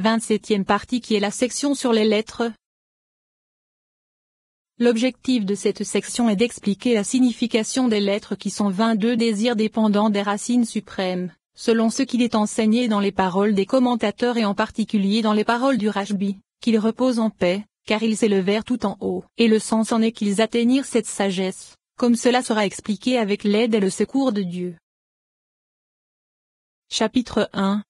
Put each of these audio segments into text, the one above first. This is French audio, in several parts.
27e partie qui est la section sur les lettres. L'objectif de cette section est d'expliquer la signification des lettres qui sont 22 désirs dépendants des racines suprêmes, selon ce qu'il est enseigné dans les paroles des commentateurs et en particulier dans les paroles du Rajbi, qu'ils reposent en paix, car ils s'élevèrent tout en haut. Et le sens en est qu'ils atteignirent cette sagesse, comme cela sera expliqué avec l'aide et le secours de Dieu. Chapitre 1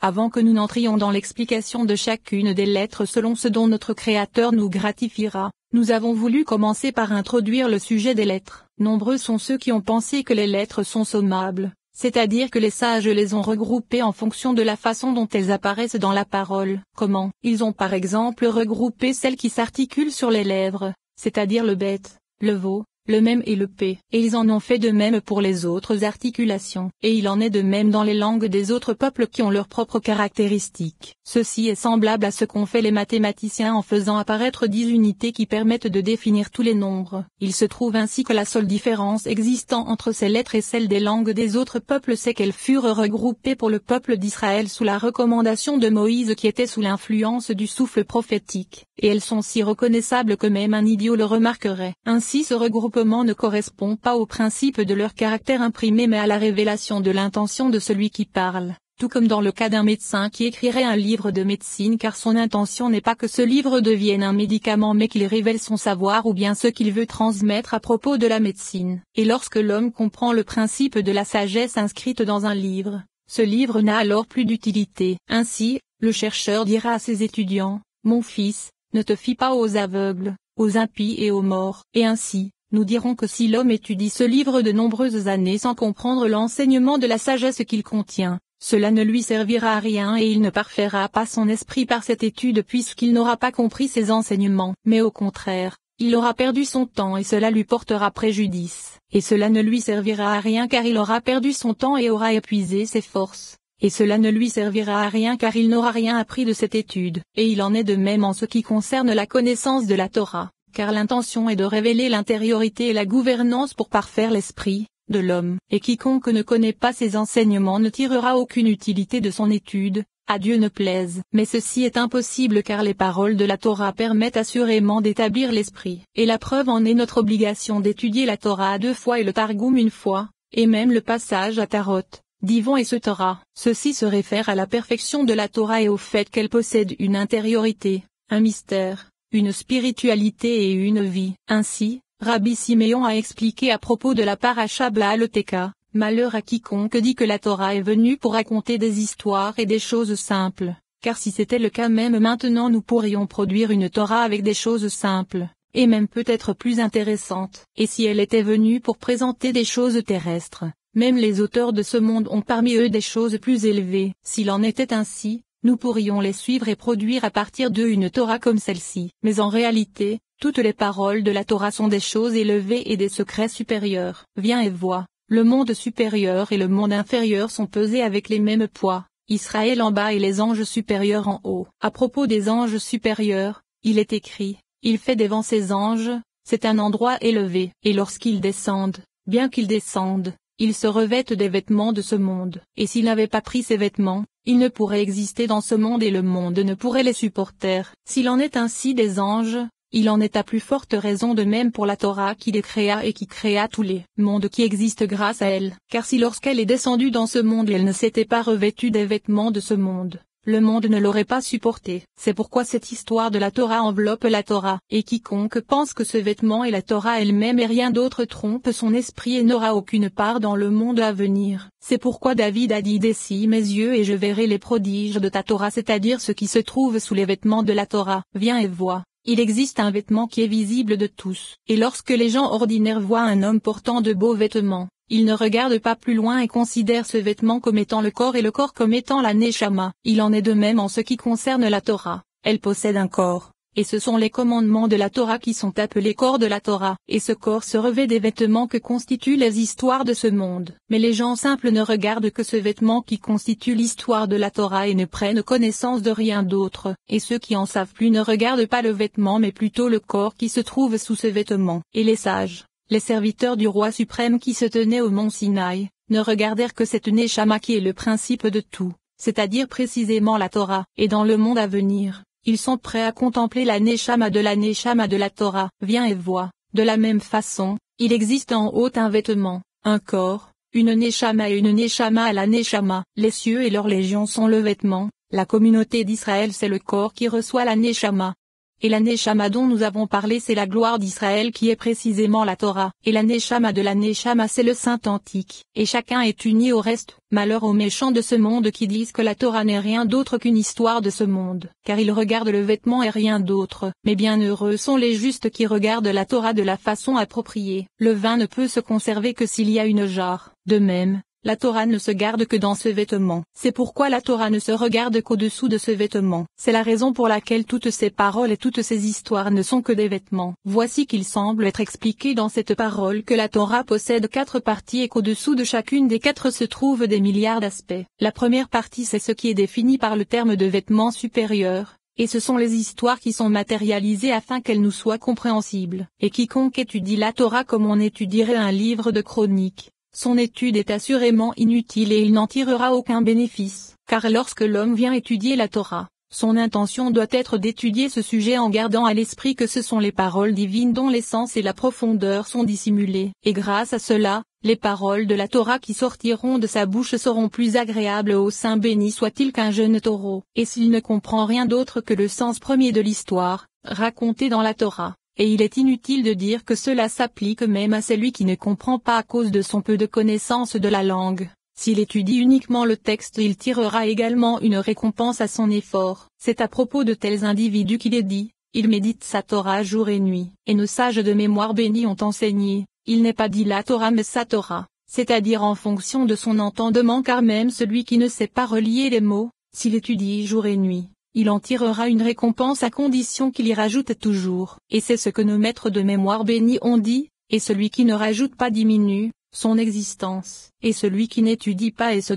avant que nous n'entrions dans l'explication de chacune des lettres selon ce dont notre Créateur nous gratifiera, nous avons voulu commencer par introduire le sujet des lettres. Nombreux sont ceux qui ont pensé que les lettres sont sommables, c'est-à-dire que les sages les ont regroupées en fonction de la façon dont elles apparaissent dans la parole. Comment Ils ont par exemple regroupé celles qui s'articulent sur les lèvres, c'est-à-dire le bête, le veau, le même et le p, et ils en ont fait de même pour les autres articulations, et il en est de même dans les langues des autres peuples qui ont leurs propres caractéristiques. Ceci est semblable à ce qu'ont fait les mathématiciens en faisant apparaître dix unités qui permettent de définir tous les nombres. Il se trouve ainsi que la seule différence existant entre ces lettres et celles des langues des autres peuples c'est qu'elles furent regroupées pour le peuple d'Israël sous la recommandation de Moïse qui était sous l'influence du souffle prophétique, et elles sont si reconnaissables que même un idiot le remarquerait. Ainsi se regroupe ne correspond pas au principe de leur caractère imprimé mais à la révélation de l'intention de celui qui parle, tout comme dans le cas d'un médecin qui écrirait un livre de médecine car son intention n'est pas que ce livre devienne un médicament mais qu'il révèle son savoir ou bien ce qu'il veut transmettre à propos de la médecine. Et lorsque l'homme comprend le principe de la sagesse inscrite dans un livre, ce livre n'a alors plus d'utilité. Ainsi, le chercheur dira à ses étudiants, Mon fils, ne te fie pas aux aveugles, aux impies et aux morts. Et ainsi, nous dirons que si l'homme étudie ce livre de nombreuses années sans comprendre l'enseignement de la sagesse qu'il contient, cela ne lui servira à rien et il ne parfaira pas son esprit par cette étude puisqu'il n'aura pas compris ses enseignements, mais au contraire, il aura perdu son temps et cela lui portera préjudice, et cela ne lui servira à rien car il aura perdu son temps et aura épuisé ses forces, et cela ne lui servira à rien car il n'aura rien appris de cette étude, et il en est de même en ce qui concerne la connaissance de la Torah car l'intention est de révéler l'intériorité et la gouvernance pour parfaire l'esprit de l'homme, et quiconque ne connaît pas ces enseignements ne tirera aucune utilité de son étude, à Dieu ne plaise. Mais ceci est impossible car les paroles de la Torah permettent assurément d'établir l'esprit. Et la preuve en est notre obligation d'étudier la Torah deux fois et le Targum une fois, et même le passage à Tarot, Divan et ce Torah. Ceci se réfère à la perfection de la Torah et au fait qu'elle possède une intériorité, un mystère, une spiritualité et une vie. Ainsi, Rabbi Siméon a expliqué à propos de la paracha Teka, malheur à quiconque dit que la Torah est venue pour raconter des histoires et des choses simples, car si c'était le cas même maintenant nous pourrions produire une Torah avec des choses simples, et même peut-être plus intéressantes. Et si elle était venue pour présenter des choses terrestres, même les auteurs de ce monde ont parmi eux des choses plus élevées. S'il en était ainsi, nous pourrions les suivre et produire à partir d'eux une Torah comme celle-ci. Mais en réalité, toutes les paroles de la Torah sont des choses élevées et des secrets supérieurs. Viens et vois, le monde supérieur et le monde inférieur sont pesés avec les mêmes poids, Israël en bas et les anges supérieurs en haut. À propos des anges supérieurs, il est écrit, il fait devant ses anges, c'est un endroit élevé, et lorsqu'ils descendent, bien qu'ils descendent, ils se revêtent des vêtements de ce monde. Et s'ils n'avaient pas pris ces vêtements, ils ne pourraient exister dans ce monde et le monde ne pourrait les supporter. S'il en est ainsi des anges, il en est à plus forte raison de même pour la Torah qui les créa et qui créa tous les mondes qui existent grâce à elle. Car si lorsqu'elle est descendue dans ce monde elle ne s'était pas revêtue des vêtements de ce monde, le monde ne l'aurait pas supporté. C'est pourquoi cette histoire de la Torah enveloppe la Torah. Et quiconque pense que ce vêtement est la Torah elle-même et rien d'autre trompe son esprit et n'aura aucune part dans le monde à venir. C'est pourquoi David a dit Dessis mes yeux et je verrai les prodiges de ta Torah c'est-à-dire ce qui se trouve sous les vêtements de la Torah. Viens et vois. Il existe un vêtement qui est visible de tous. Et lorsque les gens ordinaires voient un homme portant de beaux vêtements, ils ne regardent pas plus loin et considèrent ce vêtement comme étant le corps et le corps comme étant la Nechama, Il en est de même en ce qui concerne la Torah. Elle possède un corps, et ce sont les commandements de la Torah qui sont appelés corps de la Torah. Et ce corps se revêt des vêtements que constituent les histoires de ce monde. Mais les gens simples ne regardent que ce vêtement qui constitue l'histoire de la Torah et ne prennent connaissance de rien d'autre. Et ceux qui en savent plus ne regardent pas le vêtement mais plutôt le corps qui se trouve sous ce vêtement. Et les sages, les serviteurs du roi suprême qui se tenaient au mont Sinaï, ne regardèrent que cette Nechama qui est le principe de tout, c'est-à-dire précisément la Torah. Et dans le monde à venir, ils sont prêts à contempler la Neshama de la Neshama de la Torah. Viens et vois. De la même façon, il existe en haut un vêtement, un corps, une Nechama et une Nechama à la Neshama. Les cieux et leurs légions sont le vêtement, la communauté d'Israël c'est le corps qui reçoit la Neshama, et la dont nous avons parlé c'est la gloire d'Israël qui est précisément la Torah. Et la de la Neshama c'est le Saint Antique. Et chacun est uni au reste. Malheur aux méchants de ce monde qui disent que la Torah n'est rien d'autre qu'une histoire de ce monde. Car ils regardent le vêtement et rien d'autre. Mais bienheureux sont les justes qui regardent la Torah de la façon appropriée. Le vin ne peut se conserver que s'il y a une jarre. De même, la Torah ne se garde que dans ce vêtement. C'est pourquoi la Torah ne se regarde qu'au-dessous de ce vêtement. C'est la raison pour laquelle toutes ces paroles et toutes ces histoires ne sont que des vêtements. Voici qu'il semble être expliqué dans cette parole que la Torah possède quatre parties et qu'au-dessous de chacune des quatre se trouvent des milliards d'aspects. La première partie c'est ce qui est défini par le terme de vêtement supérieur, et ce sont les histoires qui sont matérialisées afin qu'elles nous soient compréhensibles. Et quiconque étudie la Torah comme on étudierait un livre de chronique, son étude est assurément inutile et il n'en tirera aucun bénéfice, car lorsque l'homme vient étudier la Torah, son intention doit être d'étudier ce sujet en gardant à l'esprit que ce sont les paroles divines dont l'essence et la profondeur sont dissimulées. Et grâce à cela, les paroles de la Torah qui sortiront de sa bouche seront plus agréables au Saint béni soit-il qu'un jeune taureau. Et s'il ne comprend rien d'autre que le sens premier de l'histoire, racontée dans la Torah, et il est inutile de dire que cela s'applique même à celui qui ne comprend pas à cause de son peu de connaissance de la langue. S'il étudie uniquement le texte il tirera également une récompense à son effort. C'est à propos de tels individus qu'il est dit, il médite sa Torah jour et nuit. Et nos sages de mémoire bénis ont enseigné, il n'est pas dit la Torah mais sa Torah, c'est-à-dire en fonction de son entendement car même celui qui ne sait pas relier les mots, s'il étudie jour et nuit, il en tirera une récompense à condition qu'il y rajoute toujours. Et c'est ce que nos maîtres de mémoire bénis ont dit, et celui qui ne rajoute pas diminue, son existence, et celui qui n'étudie pas et se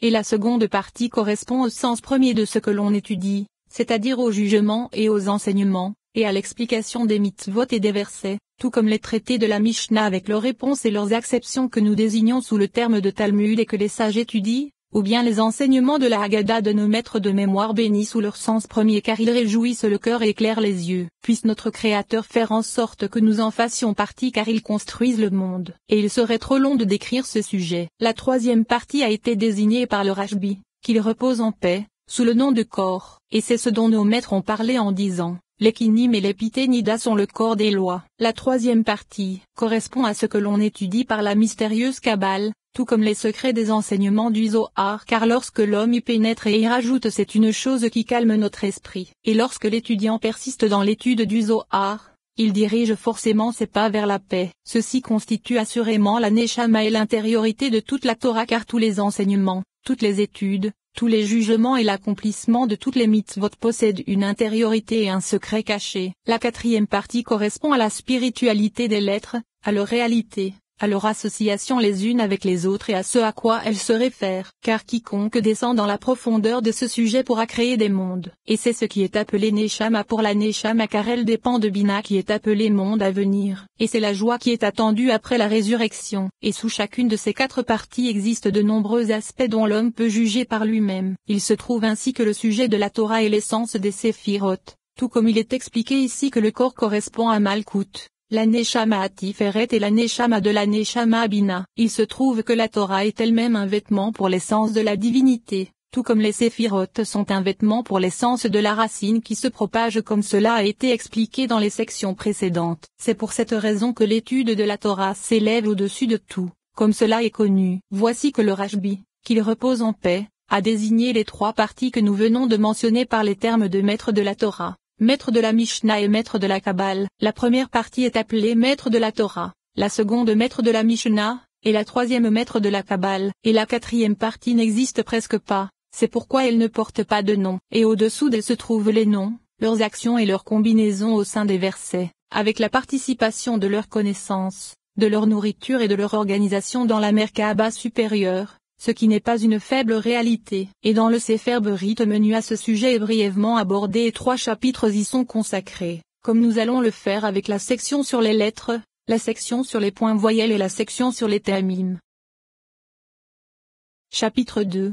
Et la seconde partie correspond au sens premier de ce que l'on étudie, c'est-à-dire au jugement et aux enseignements, et à l'explication des mitzvot et des versets, tout comme les traités de la Mishnah avec leurs réponses et leurs acceptions que nous désignons sous le terme de Talmud et que les sages étudient, ou bien les enseignements de la Haggadah de nos maîtres de mémoire bénis sous leur sens premier car ils réjouissent le cœur et éclairent les yeux. Puisse notre Créateur faire en sorte que nous en fassions partie car ils construisent le monde. Et il serait trop long de décrire ce sujet. La troisième partie a été désignée par le Rajbi, qu'il repose en paix, sous le nom de corps, et c'est ce dont nos maîtres ont parlé en disant kinim et l'épithénida sont le corps des lois. La troisième partie correspond à ce que l'on étudie par la mystérieuse Kabbale, tout comme les secrets des enseignements du Zohar car lorsque l'homme y pénètre et y rajoute c'est une chose qui calme notre esprit. Et lorsque l'étudiant persiste dans l'étude du Zohar, il dirige forcément ses pas vers la paix. Ceci constitue assurément la Neshama et l'intériorité de toute la Torah car tous les enseignements, toutes les études, tous les jugements et l'accomplissement de toutes les mitzvot possèdent une intériorité et un secret caché. La quatrième partie correspond à la spiritualité des lettres, à leur réalité à leur association les unes avec les autres et à ce à quoi elles se réfèrent. Car quiconque descend dans la profondeur de ce sujet pourra créer des mondes. Et c'est ce qui est appelé Neshama pour la Neshama car elle dépend de Bina qui est appelé monde à venir. Et c'est la joie qui est attendue après la résurrection. Et sous chacune de ces quatre parties existent de nombreux aspects dont l'homme peut juger par lui-même. Il se trouve ainsi que le sujet de la Torah est l'essence des séphirotes tout comme il est expliqué ici que le corps correspond à Malkout, la Neshama Atiferet et la Neshama de la Abina. Il se trouve que la Torah est elle-même un vêtement pour l'essence de la divinité, tout comme les séphirotes sont un vêtement pour l'essence de la racine qui se propage comme cela a été expliqué dans les sections précédentes. C'est pour cette raison que l'étude de la Torah s'élève au-dessus de tout, comme cela est connu. Voici que le Rajbi, qu'il repose en paix, a désigné les trois parties que nous venons de mentionner par les termes de maître de la Torah. Maître de la Mishnah et maître de la Kabbale. La première partie est appelée maître de la Torah, la seconde maître de la Mishnah, et la troisième maître de la Kabbale, et la quatrième partie n'existe presque pas, c'est pourquoi elle ne porte pas de nom, et au-dessous d'elle se trouvent les noms, leurs actions et leurs combinaisons au sein des versets, avec la participation de leurs connaissances, de leur nourriture et de leur organisation dans la Merkaba supérieure, ce qui n'est pas une faible réalité. Et dans le CFRB rite menu à ce sujet est brièvement abordé et trois chapitres y sont consacrés, comme nous allons le faire avec la section sur les lettres, la section sur les points voyelles et la section sur les thémimes. Chapitre 2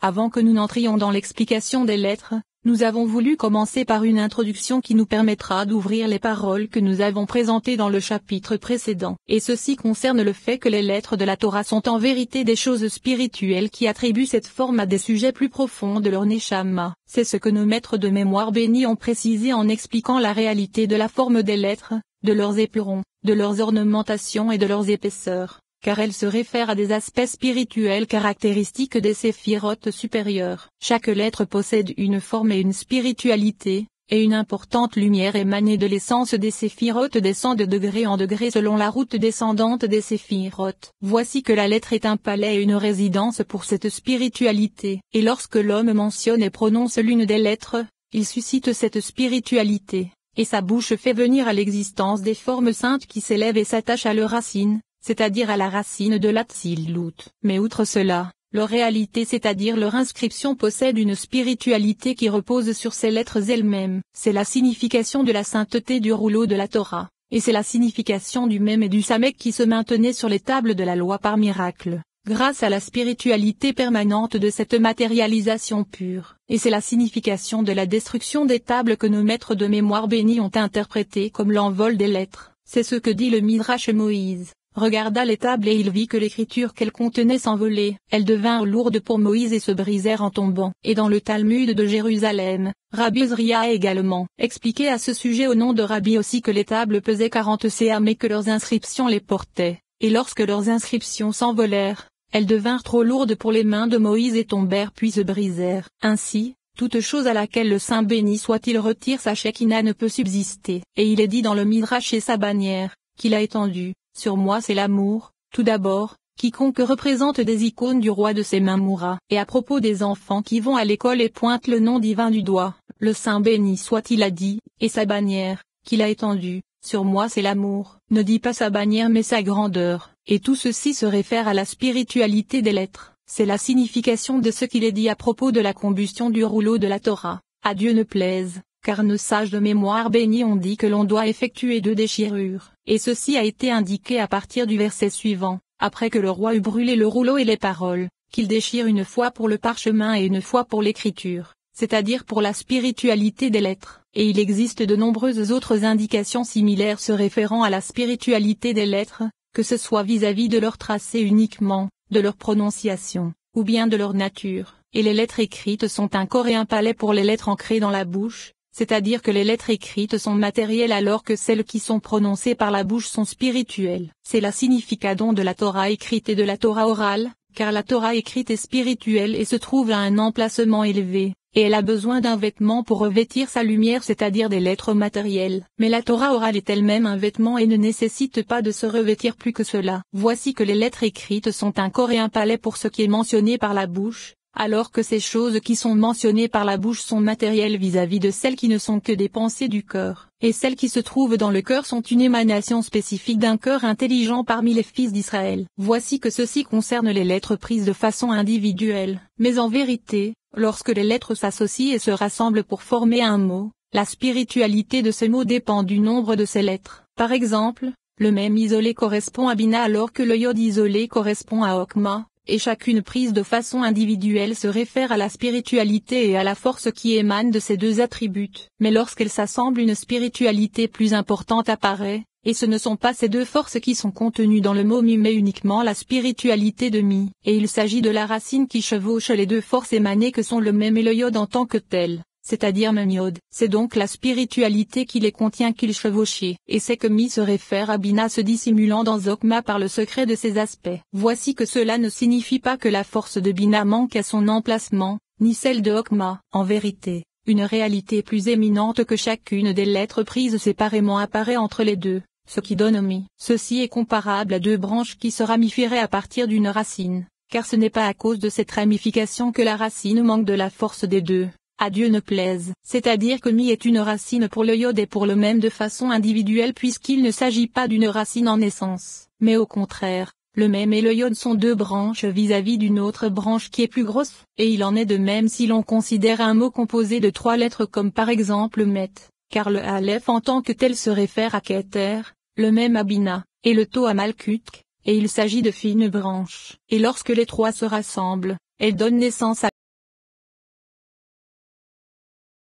Avant que nous n'entrions dans l'explication des lettres, nous avons voulu commencer par une introduction qui nous permettra d'ouvrir les paroles que nous avons présentées dans le chapitre précédent. Et ceci concerne le fait que les lettres de la Torah sont en vérité des choses spirituelles qui attribuent cette forme à des sujets plus profonds de leur neshama. C'est ce que nos maîtres de mémoire bénis ont précisé en expliquant la réalité de la forme des lettres, de leurs éperons, de leurs ornementations et de leurs épaisseurs car elle se réfère à des aspects spirituels caractéristiques des séphirotes supérieurs. Chaque lettre possède une forme et une spiritualité, et une importante lumière émanée de l'essence des séphirotes descend de degré en degré selon la route descendante des séphirotes. Voici que la lettre est un palais et une résidence pour cette spiritualité. Et lorsque l'homme mentionne et prononce l'une des lettres, il suscite cette spiritualité, et sa bouche fait venir à l'existence des formes saintes qui s'élèvent et s'attachent à leurs racines, c'est-à-dire à la racine de Tzilout. Mais outre cela, leur réalité c'est-à-dire leur inscription possède une spiritualité qui repose sur ces lettres elles-mêmes. C'est la signification de la sainteté du rouleau de la Torah, et c'est la signification du même et du Samek qui se maintenait sur les tables de la loi par miracle, grâce à la spiritualité permanente de cette matérialisation pure. Et c'est la signification de la destruction des tables que nos maîtres de mémoire bénis ont interprétées comme l'envol des lettres. C'est ce que dit le Midrash Moïse regarda les tables et il vit que l'écriture qu'elle contenait s'envolait. Elles devinrent lourdes pour Moïse et se brisèrent en tombant. Et dans le Talmud de Jérusalem, Rabbi Zria a également expliqué à ce sujet au nom de Rabbi aussi que les tables pesaient 40 CA mais que leurs inscriptions les portaient. Et lorsque leurs inscriptions s'envolèrent, elles devinrent trop lourdes pour les mains de Moïse et tombèrent puis se brisèrent. Ainsi, toute chose à laquelle le Saint béni soit-il retire sa Shekinah ne peut subsister. Et il est dit dans le Midrash et sa bannière, qu'il a étendu, sur moi c'est l'amour, tout d'abord, quiconque représente des icônes du roi de ses mains mourra. Et à propos des enfants qui vont à l'école et pointent le nom divin du doigt, le Saint béni soit-il a dit, et sa bannière, qu'il a étendue, sur moi c'est l'amour, ne dit pas sa bannière mais sa grandeur, et tout ceci se réfère à la spiritualité des lettres, c'est la signification de ce qu'il est dit à propos de la combustion du rouleau de la Torah, à Dieu ne plaise, car nos sages de mémoire bénis ont dit que l'on doit effectuer deux déchirures, et ceci a été indiqué à partir du verset suivant, après que le roi eut brûlé le rouleau et les paroles, qu'il déchire une fois pour le parchemin et une fois pour l'écriture, c'est-à-dire pour la spiritualité des lettres, et il existe de nombreuses autres indications similaires se référant à la spiritualité des lettres, que ce soit vis-à-vis -vis de leur tracé uniquement, de leur prononciation, ou bien de leur nature, et les lettres écrites sont un corps et un palais pour les lettres ancrées dans la bouche, c'est-à-dire que les lettres écrites sont matérielles alors que celles qui sont prononcées par la bouche sont spirituelles. C'est la signification de la Torah écrite et de la Torah orale, car la Torah écrite est spirituelle et se trouve à un emplacement élevé, et elle a besoin d'un vêtement pour revêtir sa lumière c'est-à-dire des lettres matérielles. Mais la Torah orale est elle-même un vêtement et ne nécessite pas de se revêtir plus que cela. Voici que les lettres écrites sont un corps et un palais pour ce qui est mentionné par la bouche, alors que ces choses qui sont mentionnées par la bouche sont matérielles vis-à-vis de celles qui ne sont que des pensées du cœur, et celles qui se trouvent dans le cœur sont une émanation spécifique d'un cœur intelligent parmi les fils d'Israël. Voici que ceci concerne les lettres prises de façon individuelle, mais en vérité, lorsque les lettres s'associent et se rassemblent pour former un mot, la spiritualité de ce mot dépend du nombre de ces lettres. Par exemple, le même isolé correspond à Bina alors que le Yod isolé correspond à Okma, et chacune prise de façon individuelle se réfère à la spiritualité et à la force qui émane de ces deux attributs. Mais lorsqu'elle s'assemblent une spiritualité plus importante apparaît, et ce ne sont pas ces deux forces qui sont contenues dans le mot mi mais uniquement la spiritualité de mi. Et il s'agit de la racine qui chevauche les deux forces émanées que sont le même et le yod en tant que tel c'est-à-dire Meniode. C'est donc la spiritualité qui les contient qu'ils chevauchaient. Et c'est que Mi se réfère à Bina se dissimulant dans Okma par le secret de ses aspects. Voici que cela ne signifie pas que la force de Bina manque à son emplacement, ni celle de Okma. En vérité, une réalité plus éminente que chacune des lettres prises séparément apparaît entre les deux, ce qui donne Mi. Ceci est comparable à deux branches qui se ramifieraient à partir d'une racine, car ce n'est pas à cause de cette ramification que la racine manque de la force des deux, à Dieu ne plaise. C'est-à-dire que mi est une racine pour le yod et pour le même de façon individuelle puisqu'il ne s'agit pas d'une racine en essence, mais au contraire, le même et le yod sont deux branches vis-à-vis d'une autre branche qui est plus grosse, et il en est de même si l'on considère un mot composé de trois lettres comme par exemple met, car le aleph en tant que tel se réfère à Keter, le même à Bina, et le to à Malkutk, et il s'agit de fines branches. Et lorsque les trois se rassemblent, elles donnent naissance à